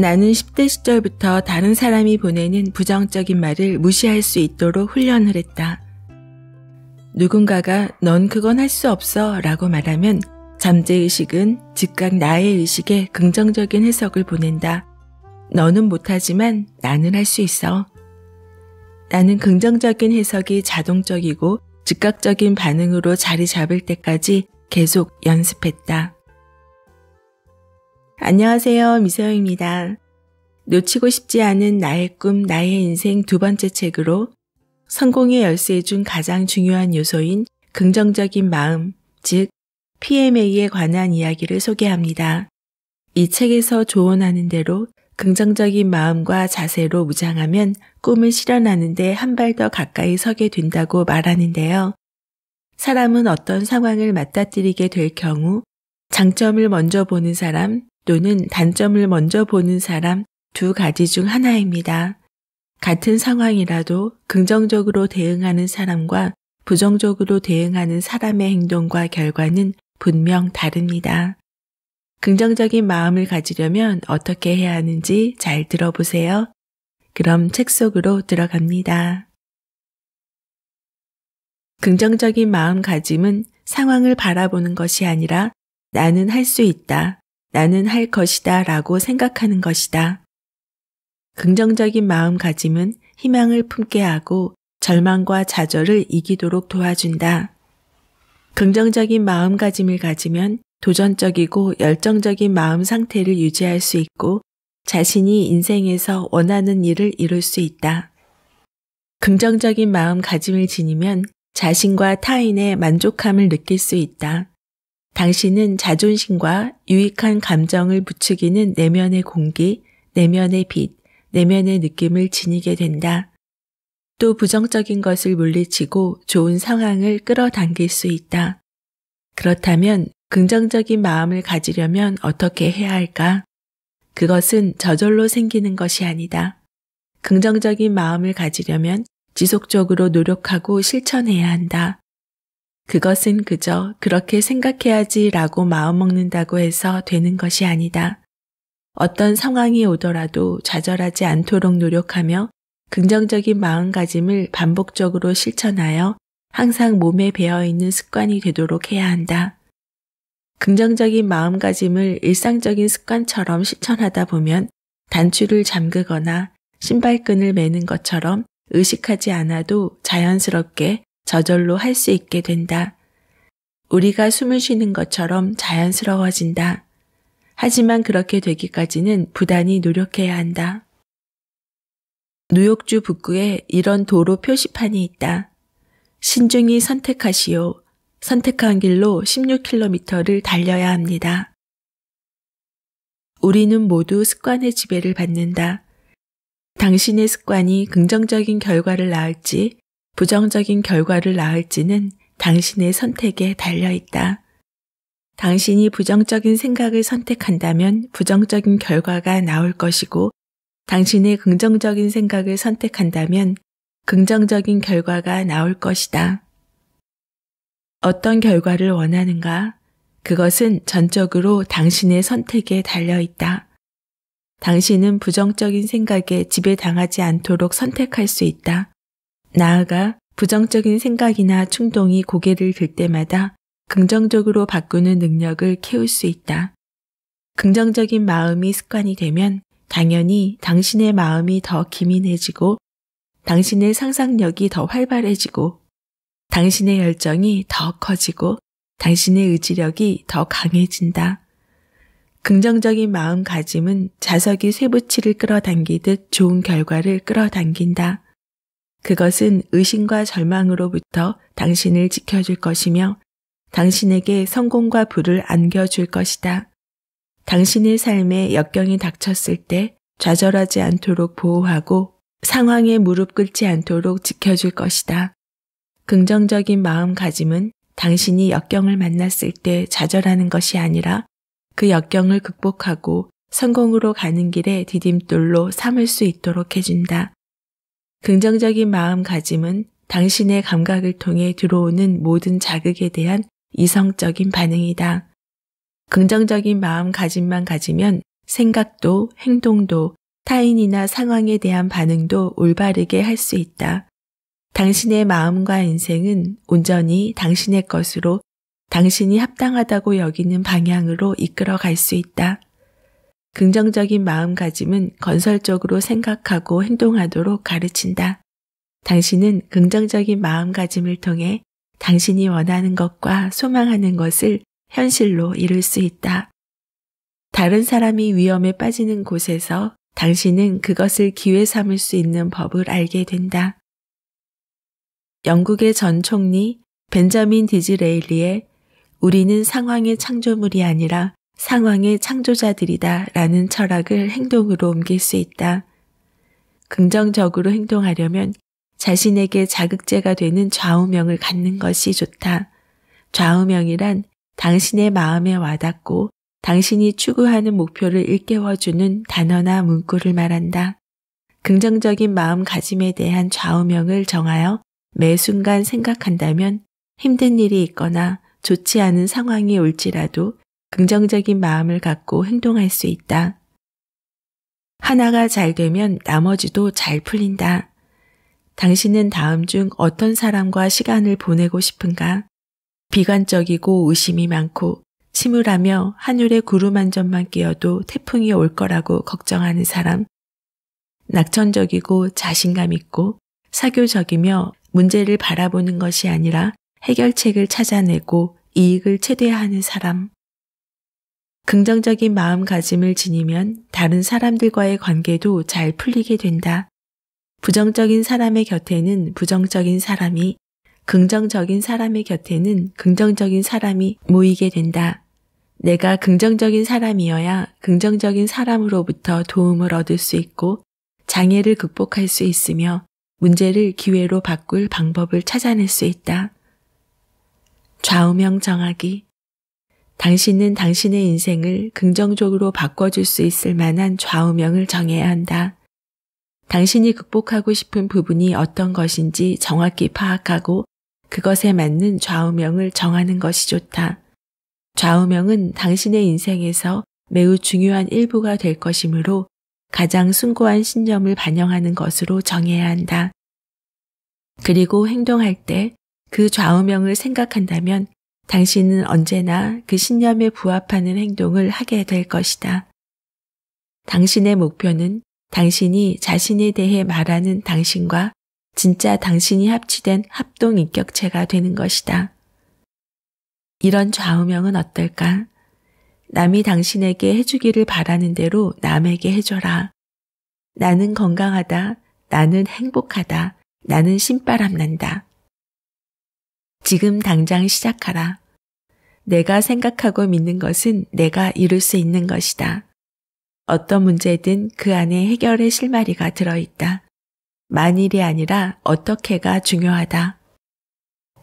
나는 10대 시절부터 다른 사람이 보내는 부정적인 말을 무시할 수 있도록 훈련을 했다. 누군가가 넌 그건 할 수 없어 라고 말하면 잠재의식은 즉각 나의 의식에 긍정적인 해석을 보낸다. 너는 못하지만 나는 할 수 있어. 나는 긍정적인 해석이 자동적이고 즉각적인 반응으로 자리 잡을 때까지 계속 연습했다. 안녕하세요. 미서영입니다. 놓치고 싶지 않은 나의 꿈, 나의 인생 두 번째 책으로 성공의 열쇠 중 가장 중요한 요소인 긍정적인 마음, 즉 PMA에 관한 이야기를 소개합니다. 이 책에서 조언하는 대로 긍정적인 마음과 자세로 무장하면 꿈을 실현하는데 한 발 더 가까이 서게 된다고 말하는데요. 사람은 어떤 상황을 맞닥뜨리게 될 경우 장점을 먼저 보는 사람, 또는 단점을 먼저 보는 사람 두 가지 중 하나입니다. 같은 상황이라도 긍정적으로 대응하는 사람과 부정적으로 대응하는 사람의 행동과 결과는 분명 다릅니다. 긍정적인 마음을 가지려면 어떻게 해야 하는지 잘 들어보세요. 그럼 책 속으로 들어갑니다. 긍정적인 마음가짐은 상황을 바라보는 것이 아니라 나는 할 수 있다. 나는 할 것이다 라고 생각하는 것이다. 긍정적인 마음가짐은 희망을 품게 하고 절망과 좌절을 이기도록 도와준다. 긍정적인 마음가짐을 가지면 도전적이고 열정적인 마음 상태를 유지할 수 있고 자신이 인생에서 원하는 일을 이룰 수 있다. 긍정적인 마음가짐을 지니면 자신과 타인의 만족함을 느낄 수 있다. 당신은 자존심과 유익한 감정을 부추기는 내면의 공기, 내면의 빛, 내면의 느낌을 지니게 된다. 또 부정적인 것을 물리치고 좋은 상황을 끌어당길 수 있다. 그렇다면 긍정적인 마음을 가지려면 어떻게 해야 할까? 그것은 저절로 생기는 것이 아니다. 긍정적인 마음을 가지려면 지속적으로 노력하고 실천해야 한다. 그것은 그저 그렇게 생각해야지 라고 마음먹는다고 해서 되는 것이 아니다. 어떤 상황이 오더라도 좌절하지 않도록 노력하며 긍정적인 마음가짐을 반복적으로 실천하여 항상 몸에 배어있는 습관이 되도록 해야 한다. 긍정적인 마음가짐을 일상적인 습관처럼 실천하다 보면 단추를 잠그거나 신발끈을 매는 것처럼 의식하지 않아도 자연스럽게 저절로 할 수 있게 된다. 우리가 숨을 쉬는 것처럼 자연스러워진다. 하지만 그렇게 되기까지는 부단히 노력해야 한다. 뉴욕주 북구에 이런 도로 표시판이 있다. 신중히 선택하시오. 선택한 길로 16km를 달려야 합니다. 우리는 모두 습관의 지배를 받는다. 당신의 습관이 긍정적인 결과를 낳을지 부정적인 결과를 낳을지는 당신의 선택에 달려 있다. 당신이 부정적인 생각을 선택한다면 부정적인 결과가 나올 것이고 당신의 긍정적인 생각을 선택한다면 긍정적인 결과가 나올 것이다. 어떤 결과를 원하는가? 그것은 전적으로 당신의 선택에 달려 있다. 당신은 부정적인 생각에 지배당하지 않도록 선택할 수 있다. 나아가 부정적인 생각이나 충동이 고개를 들 때마다 긍정적으로 바꾸는 능력을 키울 수 있다. 긍정적인 마음이 습관이 되면 당연히 당신의 마음이 더 기민해지고 당신의 상상력이 더 활발해지고 당신의 열정이 더 커지고 당신의 의지력이 더 강해진다. 긍정적인 마음가짐은 자석이 쇠붙이를 끌어당기듯 좋은 결과를 끌어당긴다. 그것은 의심과 절망으로부터 당신을 지켜줄 것이며 당신에게 성공과 부를 안겨줄 것이다. 당신의 삶에 역경이 닥쳤을 때 좌절하지 않도록 보호하고 상황에 무릎 꿇지 않도록 지켜줄 것이다. 긍정적인 마음가짐은 당신이 역경을 만났을 때 좌절하는 것이 아니라 그 역경을 극복하고 성공으로 가는 길에 디딤돌로 삼을 수 있도록 해준다. 긍정적인 마음가짐은 당신의 감각을 통해 들어오는 모든 자극에 대한 이성적인 반응이다. 긍정적인 마음가짐만 가지면 생각도 행동도 타인이나 상황에 대한 반응도 올바르게 할 수 있다. 당신의 마음과 인생은 온전히 당신의 것으로 당신이 합당하다고 여기는 방향으로 이끌어 갈 수 있다. 긍정적인 마음가짐은 건설적으로 생각하고 행동하도록 가르친다. 당신은 긍정적인 마음가짐을 통해 당신이 원하는 것과 소망하는 것을 현실로 이룰 수 있다. 다른 사람이 위험에 빠지는 곳에서 당신은 그것을 기회 삼을 수 있는 법을 알게 된다. 영국의 전 총리 벤자민 디즈레일리의 우리는 상황의 창조물이 아니라 상황의 창조자들이다 라는 철학을 행동으로 옮길 수 있다. 긍정적으로 행동하려면 자신에게 자극제가 되는 좌우명을 갖는 것이 좋다. 좌우명이란 당신의 마음에 와닿고 당신이 추구하는 목표를 일깨워주는 단어나 문구를 말한다. 긍정적인 마음가짐에 대한 좌우명을 정하여 매 순간 생각한다면 힘든 일이 있거나 좋지 않은 상황이 올지라도 긍정적인 마음을 갖고 행동할 수 있다. 하나가 잘 되면 나머지도 잘 풀린다. 당신은 다음 중 어떤 사람과 시간을 보내고 싶은가? 비관적이고 의심이 많고 침울하며 하늘에 구름 한 점만 끼어도 태풍이 올 거라고 걱정하는 사람. 낙천적이고 자신감 있고 사교적이며 문제를 바라보는 것이 아니라 해결책을 찾아내고 이익을 최대화하는 사람. 긍정적인 마음가짐을 지니면 다른 사람들과의 관계도 잘 풀리게 된다. 부정적인 사람의 곁에는 부정적인 사람이, 긍정적인 사람의 곁에는 긍정적인 사람이 모이게 된다. 내가 긍정적인 사람이어야 긍정적인 사람으로부터 도움을 얻을 수 있고 장애를 극복할 수 있으며 문제를 기회로 바꿀 방법을 찾아낼 수 있다. 좌우명 정하기 당신은 당신의 인생을 긍정적으로 바꿔줄 수 있을 만한 좌우명을 정해야 한다. 당신이 극복하고 싶은 부분이 어떤 것인지 정확히 파악하고 그것에 맞는 좌우명을 정하는 것이 좋다. 좌우명은 당신의 인생에서 매우 중요한 일부가 될 것이므로 가장 숭고한 신념을 반영하는 것으로 정해야 한다. 그리고 행동할 때 그 좌우명을 생각한다면 당신은 언제나 그 신념에 부합하는 행동을 하게 될 것이다. 당신의 목표는 당신이 자신에 대해 말하는 당신과 진짜 당신이 합치된 합동 인격체가 되는 것이다. 이런 좌우명은 어떨까? 남이 당신에게 해주기를 바라는 대로 남에게 해줘라. 나는 건강하다. 나는 행복하다. 나는 신바람 난다. 지금 당장 시작하라. 내가 생각하고 믿는 것은 내가 이룰 수 있는 것이다. 어떤 문제든 그 안에 해결의 실마리가 들어있다. 만일이 아니라 어떻게가 중요하다.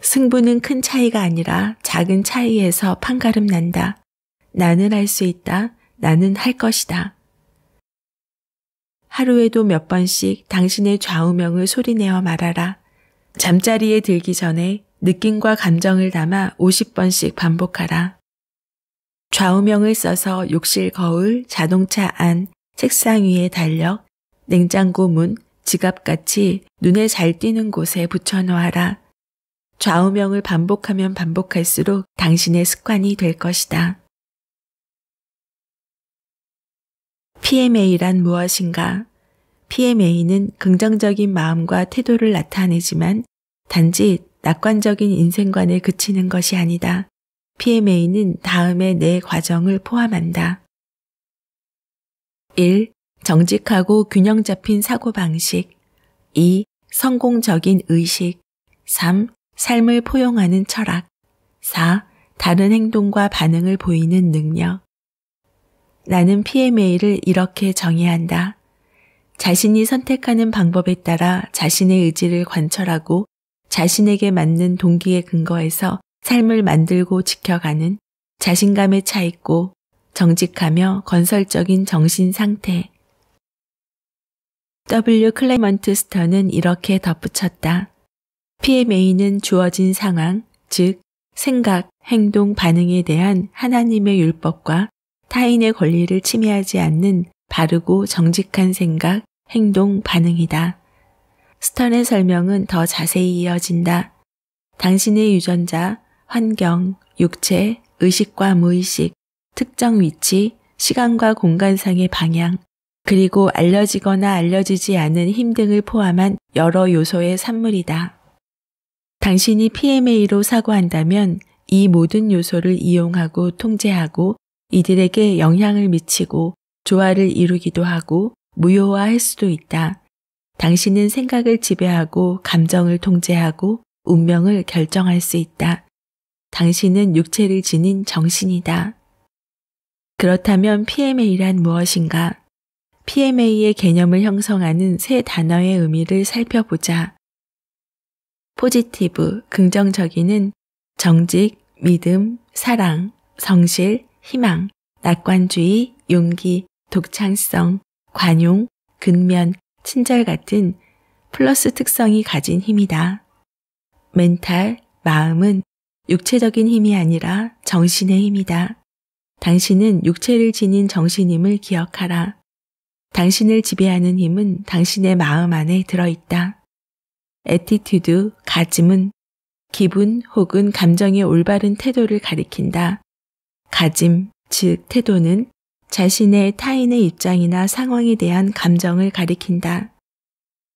승부는 큰 차이가 아니라 작은 차이에서 판가름 난다. 나는 할 수 있다. 나는 할 것이다. 하루에도 몇 번씩 당신의 좌우명을 소리내어 말하라. 잠자리에 들기 전에 느낌과 감정을 담아 50번씩 반복하라. 좌우명을 써서 욕실 거울, 자동차 안, 책상 위에 달력, 냉장고 문, 지갑같이 눈에 잘 띄는 곳에 붙여놓아라. 좌우명을 반복하면 반복할수록 당신의 습관이 될 것이다. PMA란 무엇인가? PMA는 긍정적인 마음과 태도를 나타내지만 단지 낙관적인 인생관에 그치는 것이 아니다. PMA는 다음의 네 과정을 포함한다. 1. 정직하고 균형 잡힌 사고방식. 2. 성공적인 의식. 3. 삶을 포용하는 철학. 4. 다른 행동과 반응을 보이는 능력. 나는 PMA를 이렇게 정의한다. 자신이 선택하는 방법에 따라 자신의 의지를 관철하고 자신에게 맞는 동기에근거해서 삶을 만들고 지켜가는 자신감에 차 있고 정직하며 건설적인 정신 상태. W. 클레먼트 스턴은 이렇게 덧붙였다. PMA는 주어진 상황, 즉 생각, 행동, 반응에 대한 하나님의 율법과 타인의 권리를 침해하지 않는 바르고 정직한 생각, 행동, 반응이다. 스턴의 설명은 더 자세히 이어진다. 당신의 유전자, 환경, 육체, 의식과 무의식, 특정 위치, 시간과 공간상의 방향, 그리고 알려지거나 알려지지 않은 힘 등을 포함한 여러 요소의 산물이다. 당신이 PMA로 사고한다면 이 모든 요소를 이용하고 통제하고 이들에게 영향을 미치고 조화를 이루기도 하고 무효화할 수도 있다. 당신은 생각을 지배하고 감정을 통제하고 운명을 결정할 수 있다. 당신은 육체를 지닌 정신이다. 그렇다면 PMA란 무엇인가? PMA의 개념을 형성하는 세 단어의 의미를 살펴보자. 포지티브, 긍정적인은 정직, 믿음, 사랑, 성실, 희망, 낙관주의, 용기, 독창성, 관용, 근면, 친절 같은 플러스 특성이 가진 힘이다. 멘탈, 마음은 육체적인 힘이 아니라 정신의 힘이다. 당신은 육체를 지닌 정신임을 기억하라. 당신을 지배하는 힘은 당신의 마음 안에 들어있다. 에티튜드, 가짐은 기분 혹은 감정의 올바른 태도를 가리킨다. 가짐, 즉 태도는 자신의 타인의 입장이나 상황에 대한 감정을 가리킨다.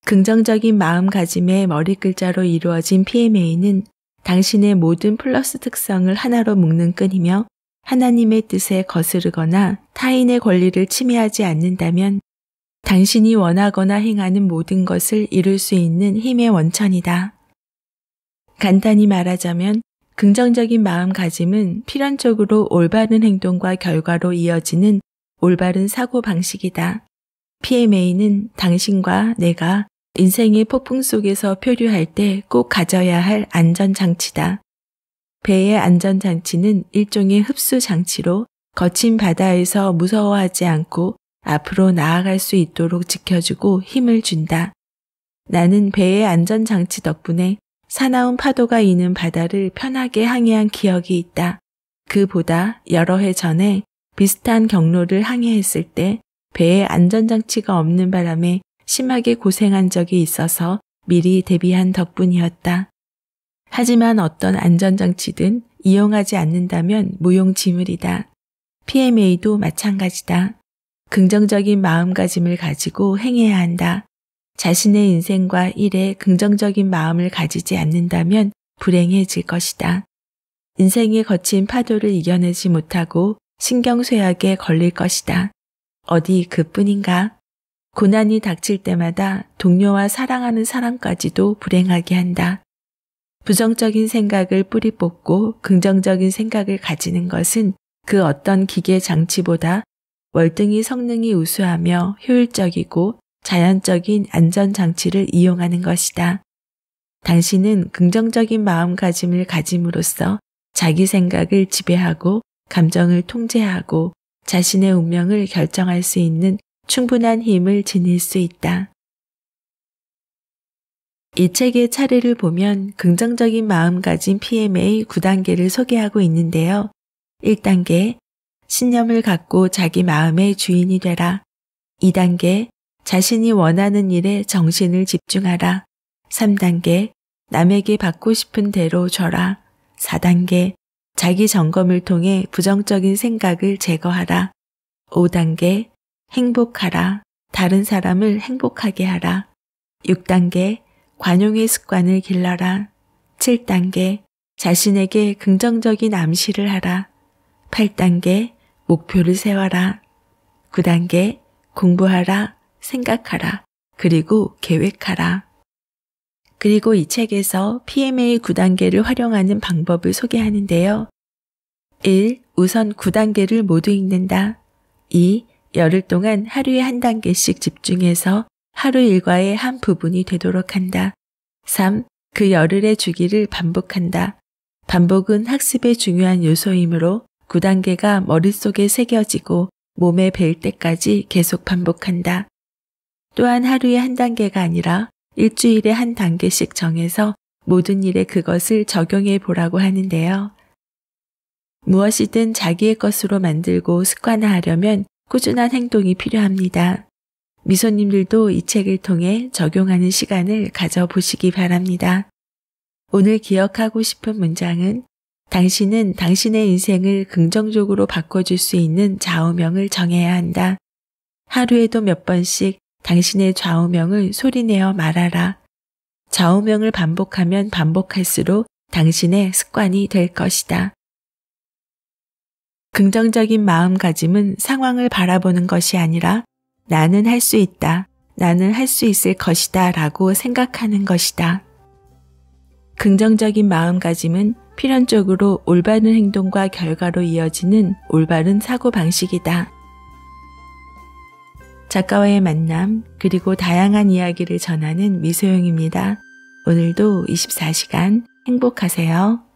긍정적인 마음가짐의 머리글자로 이루어진 PMA는 당신의 모든 플러스 특성을 하나로 묶는 끈이며 하나님의 뜻에 거스르거나 타인의 권리를 침해하지 않는다면 당신이 원하거나 행하는 모든 것을 이룰 수 있는 힘의 원천이다. 간단히 말하자면 긍정적인 마음가짐은 필연적으로 올바른 행동과 결과로 이어지는 올바른 사고방식이다. PMA는 당신과 내가 인생의 폭풍 속에서 표류할 때 꼭 가져야 할 안전장치다. 배의 안전장치는 일종의 흡수장치로 거친 바다에서 무서워하지 않고 앞으로 나아갈 수 있도록 지켜주고 힘을 준다. 나는 배의 안전장치 덕분에 사나운 파도가 이는 바다를 편하게 항해한 기억이 있다. 그보다 여러 해 전에 비슷한 경로를 항해했을 때 배에 안전장치가 없는 바람에 심하게 고생한 적이 있어서 미리 대비한 덕분이었다. 하지만 어떤 안전장치든 이용하지 않는다면 무용지물이다. PMA도 마찬가지다. 긍정적인 마음가짐을 가지고 행해야 한다. 자신의 인생과 일에 긍정적인 마음을 가지지 않는다면 불행해질 것이다. 인생의 거친 파도를 이겨내지 못하고 신경쇠약에 걸릴 것이다. 어디 그뿐인가? 고난이 닥칠 때마다 동료와 사랑하는 사람까지도 불행하게 한다. 부정적인 생각을 뿌리 뽑고 긍정적인 생각을 가지는 것은 그 어떤 기계 장치보다 월등히 성능이 우수하며 효율적이고 자연적인 안전장치를 이용하는 것이다. 당신은 긍정적인 마음가짐을 가짐으로써 자기 생각을 지배하고 감정을 통제하고 자신의 운명을 결정할 수 있는 충분한 힘을 지닐 수 있다. 이 책의 차례를 보면 긍정적인 마음가짐 PMA 9단계를 소개하고 있는데요. 1단계, 신념을 갖고 자기 마음의 주인이 되라. 2단계, 자신이 원하는 일에 정신을 집중하라. 3단계 남에게 받고 싶은 대로 줘라. 4단계 자기 점검을 통해 부정적인 생각을 제거하라. 5단계 행복하라. 다른 사람을 행복하게 하라. 6단계 관용의 습관을 길러라. 7단계 자신에게 긍정적인 암시를 하라. 8단계 목표를 세워라. 9단계 공부하라. 생각하라. 그리고 계획하라. 그리고 이 책에서 PMA 9단계를 활용하는 방법을 소개하는데요. 1. 우선 9단계를 모두 읽는다. 2. 열흘 동안 하루에 한 단계씩 집중해서 하루 일과의 한 부분이 되도록 한다. 3. 그 열흘의 주기를 반복한다. 반복은 학습의 중요한 요소이므로 9단계가 머릿속에 새겨지고 몸에 배 때까지 계속 반복한다. 또한 하루에 한 단계가 아니라 일주일에 한 단계씩 정해서 모든 일에 그것을 적용해 보라고 하는데요. 무엇이든 자기의 것으로 만들고 습관화하려면 꾸준한 행동이 필요합니다. 미소님들도 이 책을 통해 적용하는 시간을 가져보시기 바랍니다. 오늘 기억하고 싶은 문장은 당신은 당신의 인생을 긍정적으로 바꿔줄 수 있는 좌우명을 정해야 한다. 하루에도 몇 번씩 당신의 좌우명을 소리내어 말하라. 좌우명을 반복하면 반복할수록 당신의 습관이 될 것이다. 긍정적인 마음가짐은 상황을 바라보는 것이 아니라 나는 할 수 있다. 나는 할 수 있을 것이다. 라고 생각하는 것이다. 긍정적인 마음가짐은 필연적으로 올바른 행동과 결과로 이어지는 올바른 사고방식이다. 작가와의 만남, 그리고 다양한 이야기를 전하는 미소영입니다. 오늘도 24시간 행복하세요.